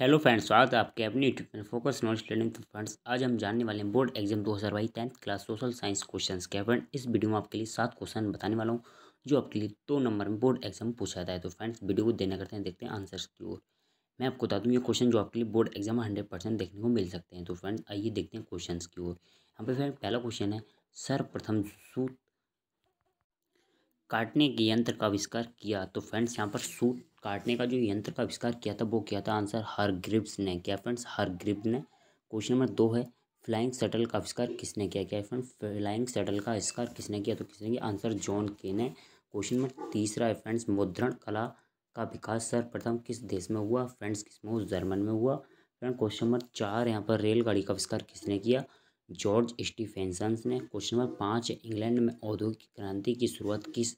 hello friends स्वागत है आपके अपने YouTube channel focus knowledge learning friends आज हम जानने वाले हैं बोर्ड एग्जाम दो हज़ार बाईस tenth class social science question के फ्रेंड इस वीडियो में आपके लिए सात क्वेश्चन बताने वाला हूँ जो आपके लिए दो नंबर में बोर्ड एग्जाम पूछा जाता है तो फ्रेंड्स वीडियो को देना करते हैं देखते हैं आंसर्स की ओर मैं आपको बता दूँ ये क्वेश्चन जो आपके लिए बोर्ड एग्जाम में हंड्रेड परसेंट देखने को मिल सकते हैं तो फ्रेंड्स आइए देखते हैं क्वेश्चन की ओर यहाँ पर फ्रेंड पहला क्वेश्चन है सर्वप्रथम सूत काटने के यंत्र का आविष्कार किया तो फ्रेंड्स यहाँ पर सूट काटने का जो यंत्र का आविष्कार किया था वो किया था आंसर हर ग्रिप्स ने क्या फ्रेंड्स हर ग्रिप ने क्वेश्चन नंबर दो है फ्लाइंग शटल का आविष्कार किसने किया क्या फ्रेंड्स फ्रेंड फ्लाइंग शटल का आविष्कार किसने किया तो किसने किया आंसर जॉन के ने क्वेश्चन नंबर तीसरा है फ्रेंड्स मुद्रण कला का विकास सर्वप्रथम किस देश में हुआ फ्रेंड्स किस में हुआ जर्मन में हुआ फ्रेंड क्वेश्चन नंबर चार यहाँ पर रेलगाड़ी का आविष्कार किसने किया जॉर्ज स्टीफेंसन ने क्वेश्चन नंबर पाँच इंग्लैंड में औद्योगिक क्रांति की शुरुआत किस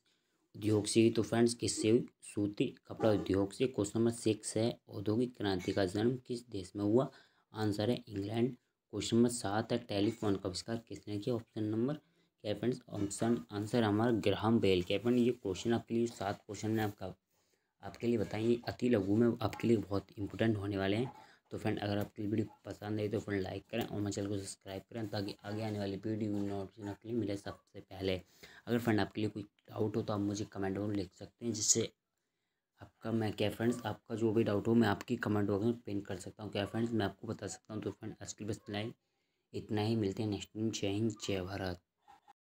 उद्योग से हुई तो फ्रेंड्स किससे हुई सूती कपड़ा उद्योग से क्वेश्चन नंबर सिक्स है औद्योगिक क्रांति का जन्म किस देश में हुआ आंसर है इंग्लैंड क्वेश्चन नंबर सात है टेलीफोन का आविष्कार किसने किया ऑप्शन नंबर क्या फ्रेंड्स ऑप्शन आंसर हमारा ग्राहम बेल क्या फ्रेंड ये क्वेश्चन आपके लिए सात क्वेश्चन ने आपका आपके लिए बताएंगे अति लघु में आपके लिए बहुत इंपॉर्टेंट होने वाले हैं तो फ्रेंड अगर आपको वीडियो पसंद आई तो फ्रेंड लाइक करें और मेरे चैनल को सब्सक्राइब करें ताकि आगे आने वाली वीडियो नोटिफिकेशन आपके लिए मिले सबसे पहले अगर फ्रेंड आपके लिए कोई डाउट हो तो आप मुझे कमेंट बॉक्स लिख सकते हैं जिससे आपका मैं क्या फ्रेंड्स आपका जो भी डाउट हो मैं आपकी कमेंट बॉक्स में पिन कर सकता हूँ क्या फ्रेंड्स मैं आपको बता सकता हूँ तो फ्रेंड आज के बस लाइन इतना ही मिलते हैं नेक्स्ट जय हिंद जय भारत